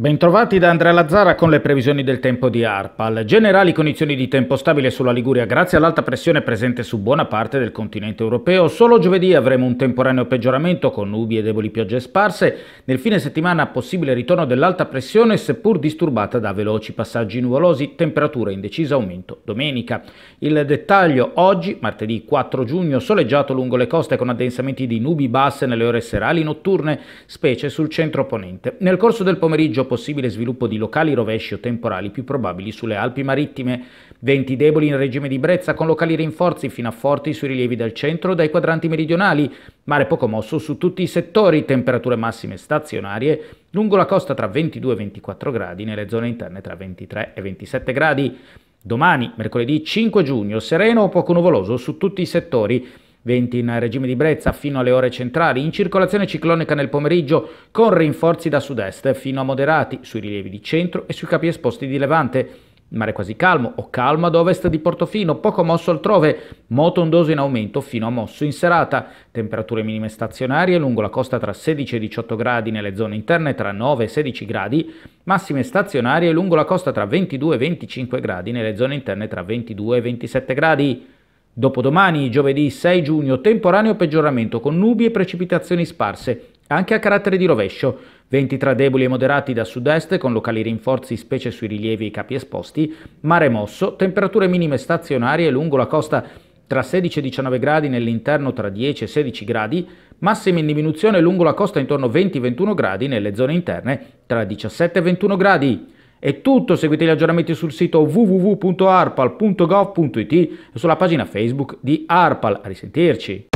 Bentrovati da Andrea Lazzara con le previsioni del tempo di ARPAL. Generali condizioni di tempo stabile sulla Liguria grazie all'alta pressione presente su buona parte del continente europeo. Solo giovedì avremo un temporaneo peggioramento con nubi e deboli piogge sparse. Nel fine settimana possibile ritorno dell'alta pressione seppur disturbata da veloci passaggi nuvolosi, temperatura in deciso aumento domenica. Il dettaglio oggi, martedì 4 giugno, soleggiato lungo le coste con addensamenti di nubi basse nelle ore serali notturne, specie sul centro ponente. Nel corso del pomeriggio possibile sviluppo di locali rovesci o temporali più probabili sulle Alpi marittime, venti deboli in regime di brezza con locali rinforzi fino a forti sui rilievi del centro dai quadranti meridionali, mare poco mosso su tutti i settori, temperature massime stazionarie lungo la costa tra 22 e 24 gradi, nelle zone interne tra 23 e 27 gradi. Domani, mercoledì 5 giugno, sereno o poco nuvoloso su tutti i settori, venti in regime di brezza fino alle ore centrali, in circolazione ciclonica nel pomeriggio con rinforzi da sud-est fino a moderati sui rilievi di centro e sui capi esposti di levante. mare quasi calmo o calmo ad ovest di Portofino, poco mosso altrove, moto ondoso in aumento fino a mosso in serata. Temperature minime stazionarie lungo la costa tra 16 e 18 gradi nelle zone interne tra 9 e 16 gradi, massime stazionarie lungo la costa tra 22 e 25 gradi nelle zone interne tra 22 e 27 gradi. Dopodomani, giovedì 6 giugno, temporaneo peggioramento con nubi e precipitazioni sparse, anche a carattere di rovescio. Venti tra deboli e moderati da sud-est, con locali rinforzi specie sui rilievi e i capi esposti, mare mosso, temperature minime stazionarie lungo la costa tra 16 e 19 gradi nell'interno tra 10 e 16 gradi, massime in diminuzione lungo la costa intorno a 20-21 gradi nelle zone interne tra 17 e 21 gradi. È tutto, seguite gli aggiornamenti sul sito www.arpal.gov.it e sulla pagina Facebook di Arpal. A risentirci!